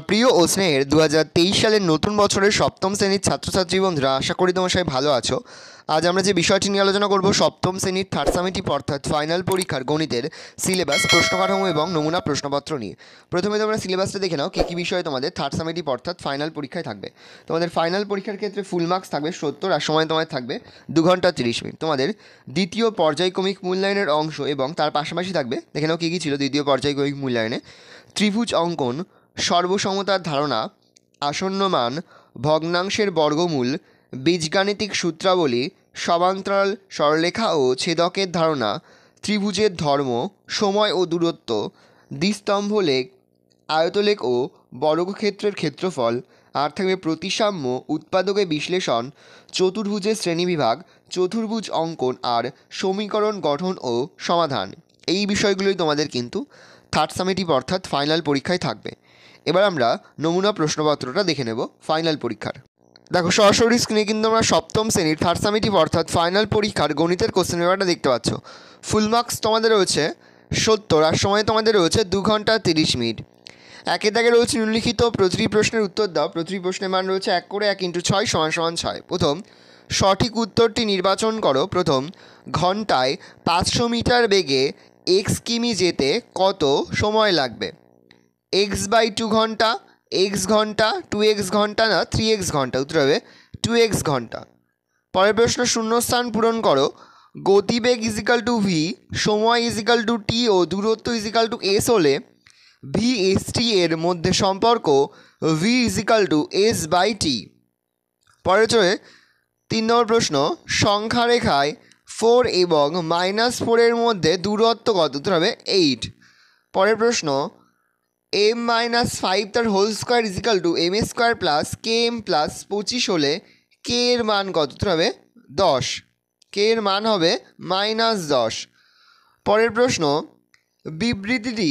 আমার প্রিয় ও স্নেহের দু সালের নতুন বছরের সপ্তম শ্রেণীর ছাত্রছাত্রী বন্ধুরা আশা করি তোমার সবাই ভালো আছো আজ আমরা যে বিষয়টি নিয়ে আলোচনা করব সপ্তম শ্রেণীর থার্ড সামিটি অর্থাৎ ফাইনাল পরীক্ষার গণিতের সিলেবাস প্রশ্নকাঠামো এবং নমুনা প্রশ্নপত্র নিয়ে প্রথমে তোমরা সিলেবাসটা দেখে নাও কী কী বিষয়ে তোমাদের থার্ড সামিটি অর্থাৎ ফাইনাল পরীক্ষায় থাকবে তোমাদের ফাইনাল পরীক্ষার ক্ষেত্রে ফুল মার্কস থাকবে সত্তর আর সময় তোমাদের থাকবে দু ঘন্টা তিরিশ মিনিট তোমাদের দ্বিতীয় পর্যায়ক্রমিক মূল্যায়নের অংশ এবং তার পাশাপাশি থাকবে দেখে নাও কী কী ছিল দ্বিতীয় পর্যায়ক্রমিক মূল্যায়নে ত্রিভুজ অঙ্কন সর্বসমতার ধারণা আসন্ন মান ভগ্নাংশের বর্গমূল বীজগাণিতিক সূত্রাবলী সমান্তরাল সরলেখা ও ছেদকের ধারণা ত্রিভুজের ধর্ম সময় ও দূরত্ব দ্বিস্তম্ভ লেখ আয়তলেখ ও বর্গক্ষেত্রের ক্ষেত্রফল আর থাকবে প্রতিসাম্য উৎপাদকে বিশ্লেষণ চতুর্ভুজের শ্রেণীবিভাগ চতুর্ভুজ অঙ্কন আর সমীকরণ গঠন ও সমাধান এই বিষয়গুলোই তোমাদের কিন্তু থার্ড সামেটিভ অর্থাৎ ফাইনাল পরীক্ষায় থাকবে এবার আমরা নমুনা প্রশ্নপত্রটা দেখে নেব ফাইনাল পরীক্ষার দেখো সরাসরি স্ক্রিনে কিন্তু আমরা সপ্তম শ্রেণীর থার্ড সামিটিভ e অর্থাৎ ফাইনাল পরীক্ষার গণিতের কোশ্চেন পেপারটা দেখতে পাচ্ছ ফুল মার্কস তোমাদের রয়েছে সত্তর আর সময় তোমাদের রয়েছে দু ঘন্টা তিরিশ মিনিট একে দাগে রয়েছে নিম্নলিখিত প্রতিটি প্রশ্নের উত্তর দাও প্রতিটি প্রশ্নের মান রয়েছে এক করে এক ইন্টু ছয় সমান সমান ছয় প্রথম সঠিক উত্তরটি নির্বাচন করো প্রথম ঘন্টায় পাঁচশো মিটার বেগে এক্স কিমি যেতে কত সময় লাগবে এক্স বাই টু ঘন্টা এক্স ঘন্টা টু এক্স ঘন্টা না থ্রি এক্স ঘন্টা উত্তর হবে টু এক্স ঘন্টা পরের প্রশ্ন শূন্যস্থান পূরণ করো গতিবেগ ইজিক্যাল টু ভি সময় ইজিক্যাল টু টি ও দূরত্ব ইজিক্যাল টু এস হলে ভি এস টি এর মধ্যে সম্পর্ক V equal to S by T পরে চলে তিন নম্বর প্রশ্ন সংখ্যা রেখায় ফোর এবং মাইনাস ফোরের মধ্যে দূরত্ব কত উত্তর হবে এইট পরের প্রশ্ন এম মাইনাস ফাইভ তার whole square equal to M A square plus K M plus পঁচিশ হলে কে এর মান কত হবে দশ কে এর মান হবে মাইনাস দশ পরের প্রশ্ন বিবৃতিটি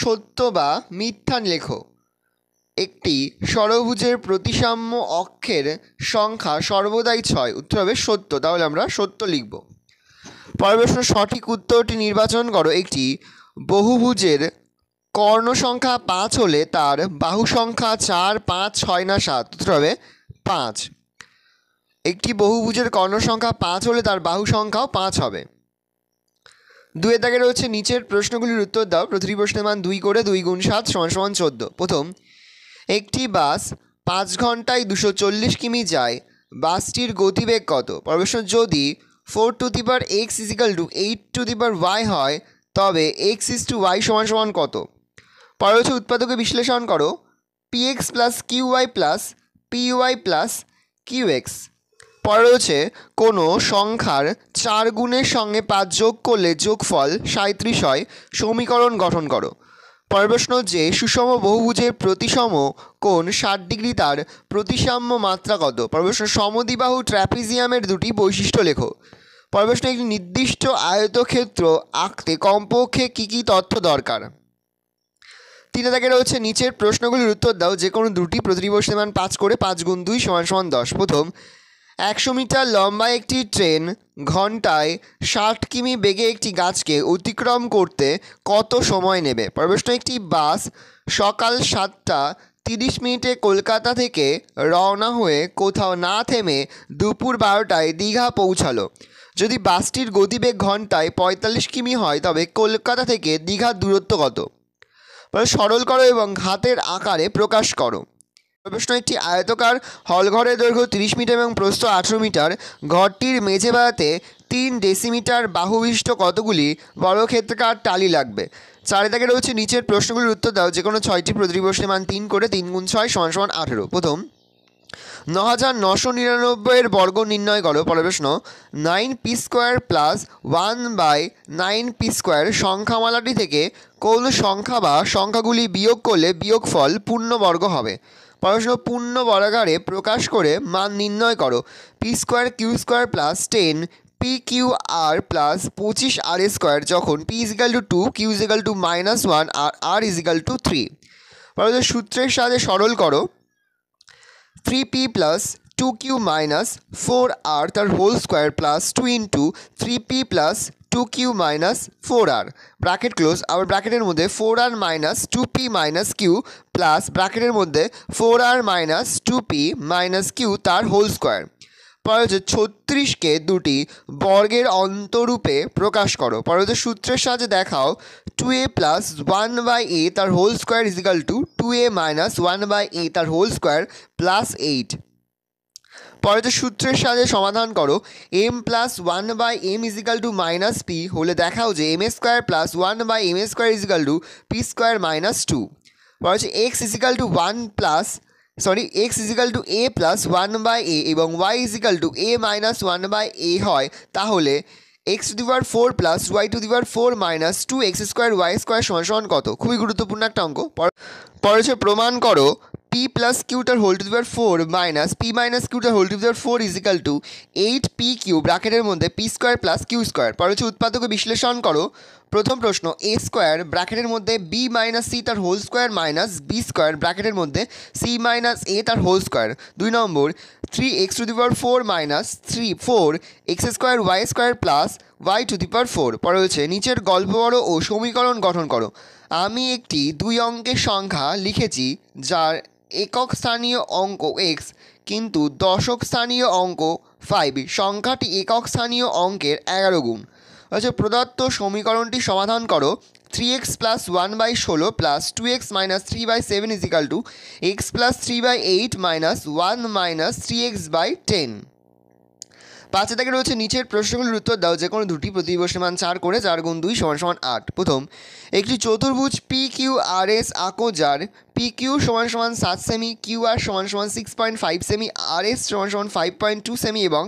সত্য বা মিথ্যা লেখো একটি সরভুজের প্রতিসাম্য অক্ষের সংখ্যা সর্বদাই ছয় উত্তর হবে সত্য তাহলে আমরা সত্য লিখব পরের প্রশ্ন সঠিক উত্তরটি নির্বাচন করো একটি বহুভুজের কর্ণ সংখ্যা পাঁচ হলে তার বাহু সংখ্যা চার পাঁচ ছয় না সাত উত্তর হবে পাঁচ একটি বহুভুজের কর্ণ সংখ্যা পাঁচ হলে তার বাহু সংখ্যাও পাঁচ হবে দুয়ে দাগে রয়েছে নিচের প্রশ্নগুলির উত্তর দাও প্রতিটি প্রশ্নের মান দুই করে দুই গুণ সাত সমান সমান চোদ্দো প্রথম একটি বাস পাঁচ ঘন্টায় দুশো চল্লিশ কিমি যায় বাসটির গতিবেগ কত পরবেশ যদি four to the X equal to eight to the Y হয় তবে এক্স ইস টু ওয়াই সমান সমান কত পরবর্তী উৎপাদকে বিশ্লেষণ করো PX plus QY plus PY plus QX পরে রয়েছে কোনো সংখ্যার চার গুণের সঙ্গে পাঁচ যোগ করলে যোগফল সাঁত্রিশ হয় সমীকরণ গঠন করো পরের প্রশ্ন যে সুষম বহুভুজের প্রতিসম কোণ ষাট ডিগ্রি তার প্রতিসাম্য মাত্রা কত পরের প্রশ্ন সমদিবাহু ট্র্যাপিজিয়ামের দুটি বৈশিষ্ট্য লেখো পরের প্রশ্ন একটি নির্দিষ্ট আয়তক্ষেত্র আঁকতে কমপক্ষে কী কী তথ্য দরকার তিনে তাকে রয়েছে নিচের প্রশ্নগুলির উত্তর দাও যে কোনো দুটি প্রতিটি মান পাঁচ করে পাঁচ গুণ দুই সমান সমান দশ প্রথম একশো মিটার লম্বা একটি ট্রেন ঘন্টায় ষাট কিমি বেগে একটি গাছকে অতিক্রম করতে কত সময় নেবে প্রশ্ন একটি বাস সকাল সাতটা তিরিশ মিনিটে কলকাতা থেকে রওনা হয়ে কোথাও না থেমে দুপুর বারোটায় দীঘা পৌঁছালো যদি বাসটির গতিবেগ ঘন্টায় পঁয়তাল্লিশ কিমি হয় তবে কলকাতা থেকে দীঘার দূরত্ব কত সরল করো এবং ঘাতের আকারে প্রকাশ করো প্রবেশন একটি আয়তকার হলঘরের দৈর্ঘ্য তিরিশ মিটার এবং প্রস্থ আঠেরো মিটার ঘরটির মেঝে বেড়াতে তিন ডেসিমিটার বাহুবিষ্ট কতগুলি বর্গক্ষেত্রকার টালি লাগবে চারিদিকে রয়েছে নিচের প্রশ্নগুলির উত্তর দাও যে কোনো ছয়টি প্রতিটি প্রশ্নের মান তিন করে তিন গুণ ছয় সমান সমান আঠেরো প্রথম ন হাজার নশো নিরানব্বইয়ের বর্গ নির্ণয় করো পরের প্রশ্ন nine P square plus one by nine P square সংখ্যামালাটি থেকে কোন সংখ্যা বা সংখ্যাগুলি বিয়োগ করলে বিয়োগফল পূর্ণবর্গ হবে পড়াশুনো পূর্ণ বর্গারে প্রকাশ করে মান নির্ণয় করো P square Q square plus ten P Q R plus পঁচিশ আর স্কোয়ার যখন P equal to two Q equal to minus one আর আর ইজিক্যাল টু থ্রি পড়াশুনো সূত্রের সাহায্যে সরল করো 3p plus 2q minus 4r তার whole square plus two into three P plus two Q minus four R bracket close আবার ব্র্যাকেটের মধ্যে four R minus two P minus Q plus ব্র্যাকেটের মধ্যে four R minus two P minus Q তার whole square পাঁচ ছত্রিশকে দুটি বর্গের অন্তরূপে প্রকাশ করো পরবর্তী সূত্রের সাহায্যে দেখাও two A plus one by A তার whole square equal to two A minus one by A তার হোল স্কোয়ার প্লাস এইট পরেতে সূত্রের সাহায্যে সমাধান করো M plus one by M equal to minus P হলে দেখাও যে M A square plus one by M A square equal to P square minus two পরে হচ্ছে X equal to one plus sorry X equal to A plus one by A এবং Y equal to A minus one by A হয় তাহলে X to the power four plus Y to the power four minus two X square Y square সমান সমান কত খুবই গুরুত্বপূর্ণ একটা অঙ্ক পরে হচ্ছে প্রমাণ করো পি প্লাস কিউটার whole to the power four minus P minus কিউটার whole to the power four equal to eight P Q ব্র্যাকেটের মধ্যে P square plus Q square পরে হচ্ছে উৎপাদকে বিশ্লেষণ করো প্রথম প্রশ্ন এ স্কোয়ার ব্র্যাকেটের মধ্যে বি মাইনাস সি তার whole square minus B square ব্র্যাকেটের মধ্যে সি মাইনাস এ তার হোল স্কোয়ার দুই নম্বর three X to the power four minus three four X square Y square plus Y to the power four পরে রয়েছে নিচের গল্প বড় ও সমীকরণ গঠন করো আমি একটি দুই অঙ্কের সংখ্যা লিখেছি যার একক স্থানীয় অঙ্ক এক্স কিন্তু দশক স্থানীয় অঙ্ক ফাইভ সংখ্যাটি একক স্থানীয় অঙ্কের এগারো গুণ আচ্ছা প্রদত্ত সমীকরণটি সমাধান করো three X plus one by ষোলো plus two X minus three by seven equal to X plus three by eight minus one minus three X by ten পাঁচে থেকে রয়েছে নিচের প্রশ্নগুলির উত্তর দাও যে কোনো দুটি মান চার করে চার গুণ দুই সমান সমান আট প্রথম একটি চতুর্ভুজ পি কিউ আর এস আঁকো যার পি কিউ সমান সমান সাত সেমি কিউ আর সমান সমান সিক্স পয়েন্ট ফাইভ সেমি আর এস সমান সমান ফাইভ পয়েন্ট টু সেমি এবং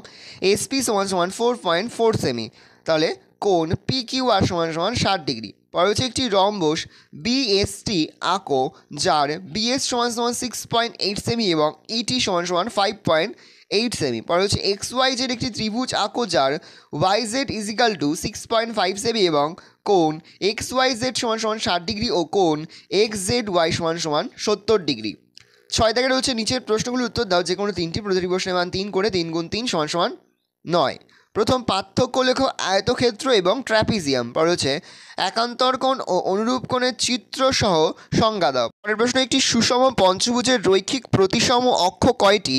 এসপি সমান সমান ফোর পয়েন্ট ফোর সেমি তাহলে কোণ পি কিউ আর সমান সমান ষাট ডিগ্রি পরে হচ্ছে একটি রম্বস বিএসটি আঁকো যার বিএস সমান সমান সিক্স পয়েন্ট এইট সেমি এবং ইটি e সমান সমান ফাইভ পয়েন্ট এইট সেমি পরে হচ্ছে এক্স ওয়াই জেড একটি ত্রিভুজ আঁকো যার Y Z equal to six point five সেমি এবং কোণ এক্স ওয়াই জেড সমান সমান ষাট ডিগ্রি ও কোণ এক্স জেড ওয়াই সমান সমান সত্তর ডিগ্রি ছয় থেকে রয়েছে নিচের প্রশ্নগুলোর উত্তর দাও যে কোনো তিনটি প্রতিটি প্রশ্নের মান তিন করে তিন গুণ তিন সমান সমান নয় প্রথম পার্থক্য লেখ আয়তক্ষেত্র এবং ট্র্যাপিজিয়াম পরে হচ্ছে একান্তরকোণ ও অনুরূপ কোণের চিত্র সহ সংজ্ঞা দাও পরের প্রশ্ন একটি সুষম পঞ্চভুজের রৈখিক প্রতিসম অক্ষ কয়টি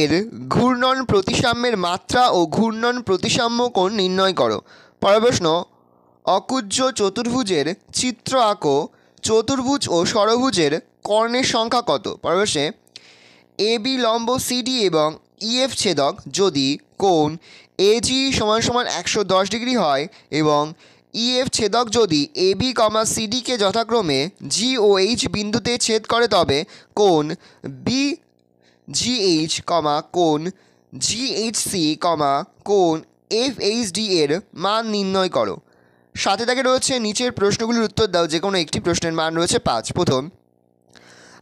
এর ঘূর্ণন প্রতিসাম্যের মাত্রা ও ঘূর্ণন প্রতিসাম্য কোণ নির্ণয় করো পরের প্রশ্ন অকুজ্জ চতুর্ভুজের চিত্র আঁকো চতুর্ভুজ ও সরভুজের কর্ণের সংখ্যা কত পরের প্রশ্নে এ বি লম্ব সিডি এবং ইএফ ছেদক যদি কোণ এজি সমান সমান একশো দশ ডিগ্রি হয় এবং ইএফ e ছেদক যদি এ বি কমা সিডিকে যথাক্রমে জি ও এইচ বিন্দুতে ছেদ করে তবে কোণ বি জি এইচ কমা কোণ জি এইচ সি কমা কোণ এফ এইচ ডি এর মান নির্ণয় করো সাথে তাকে রয়েছে নিচের প্রশ্নগুলির উত্তর দাও যে কোনো একটি প্রশ্নের মান রয়েছে পাঁচ প্রথম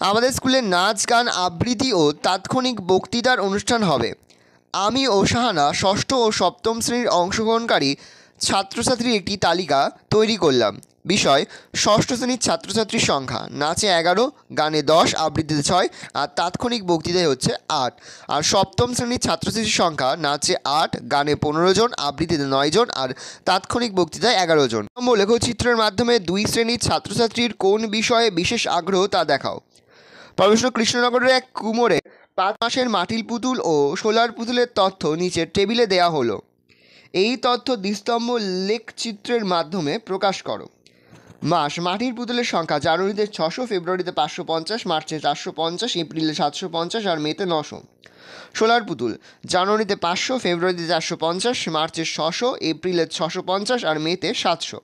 আমাদের স্কুলে নাচ গান আবৃত্তি ও তাৎক্ষণিক বক্তৃতার অনুষ্ঠান হবে আমি ও সাহানা ষষ্ঠ ও সপ্তম শ্রেণীর অংশগ্রহণকারী ছাত্রছাত্রীর একটি তালিকা তৈরি করলাম বিষয় ষষ্ঠ শ্রেণীর ছাত্রছাত্রীর সংখ্যা নাচে এগারো গানে দশ আবৃত্তিতে ছয় আর তাৎক্ষণিক বক্তৃতায় হচ্ছে আট আর সপ্তম শ্রেণীর ছাত্রছাত্রীর সংখ্যা নাচে আট গানে পনেরো জন আবৃত্তিতে নয় জন আর তাৎক্ষণিক বক্তৃতায় এগারো জন লেখক চিত্রের মাধ্যমে দুই শ্রেণীর ছাত্রছাত্রীর কোন বিষয়ে বিশেষ আগ্রহ তা দেখাও প্রবেশ কৃষ্ণনগরের এক কুমোরে পাঁচ মাসের মাটির পুতুল ও সোলার পুতুলের তথ্য নিচের টেবিলে দেয়া হলো এই তথ্য দ্বিস্তম্ভ লেখচিত্রের মাধ্যমে প্রকাশ করো মাস মাটির পুতুলের সংখ্যা জানুয়ারিতে ছশো ফেব্রুয়ারিতে পাঁচশো পঞ্চাশ মার্চে চারশো পঞ্চাশ এপ্রিলে সাতশো পঞ্চাশ আর মেতে নশো সোলার পুতুল জানুয়ারিতে পাঁচশো ফেব্রুয়ারিতে চারশো পঞ্চাশ মার্চে ছশো এপ্রিলে ছশো পঞ্চাশ আর মেতে সাতশো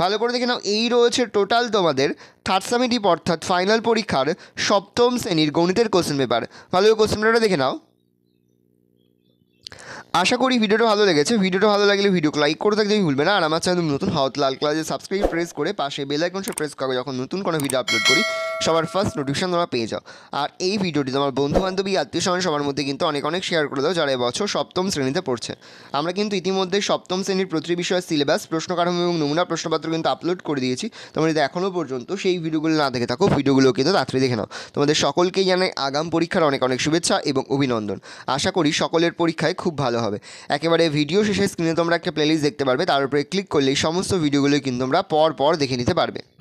ভালো করে দেখে নাও এই রয়েছে টোটাল তোমাদের থার্ড সামিটিভ অর্থাৎ ফাইনাল পরীক্ষার সপ্তম শ্রেণীর গণিতের কোশ্চেন পেপার ভালো করে কোশ্চেন পেপারটা দেখে নাও আশা করি ভিডিওটা ভালো লেগেছে ভিডিওটা ভালো লাগলে ভিডিও লাইক করে থাকতে ভুলবে না আর আমার চ্যানেল নতুন হাওত লাল ক্লাসে সাবস্ক্রাইব প্রেস করে পাশে বেল আইকন সে প্রেস করো যখন নতুন কোনো ভিডিও আপলোড করি সবার ফার্স্ট নোটিফিকেশান তোমরা পেয়ে যাও আর এই ভিডিওটি তোমার বন্ধুবান্ধবী আত্মীয় স্বজন সবার মধ্যে কিন্তু অনেক অনেক শেয়ার করে দাও যারা এবছর সপ্তম শ্রেণীতে পড়ছে আমরা কিন্তু ইতিমধ্যে সপ্তম শ্রেণীর প্রতিটি বিষয়ের সিলেবাস প্রশ্ন কাঠামো এবং নমুনা প্রশ্নপত্র কিন্তু আপলোড করে দিয়েছি তোমরা যদি এখনও পর্যন্ত সেই ভিডিওগুলো না দেখে থাকো ভিডিওগুলো কিন্তু তাড়াতাড়ি দেখে নাও তোমাদের সকলকেই জানাই আগাম পরীক্ষার অনেক অনেক শুভেচ্ছা এবং অভিনন্দন আশা করি সকলের পরীক্ষায় খুব ভালো হবে একেবারে ভিডিও শেষে স্ক্রিনে তোমরা একটা প্লেলিস্ট দেখতে পারবে তার উপরে ক্লিক করলেই সমস্ত ভিডিওগুলো কিন্তু তোমরা পর পর দেখে নিতে পারবে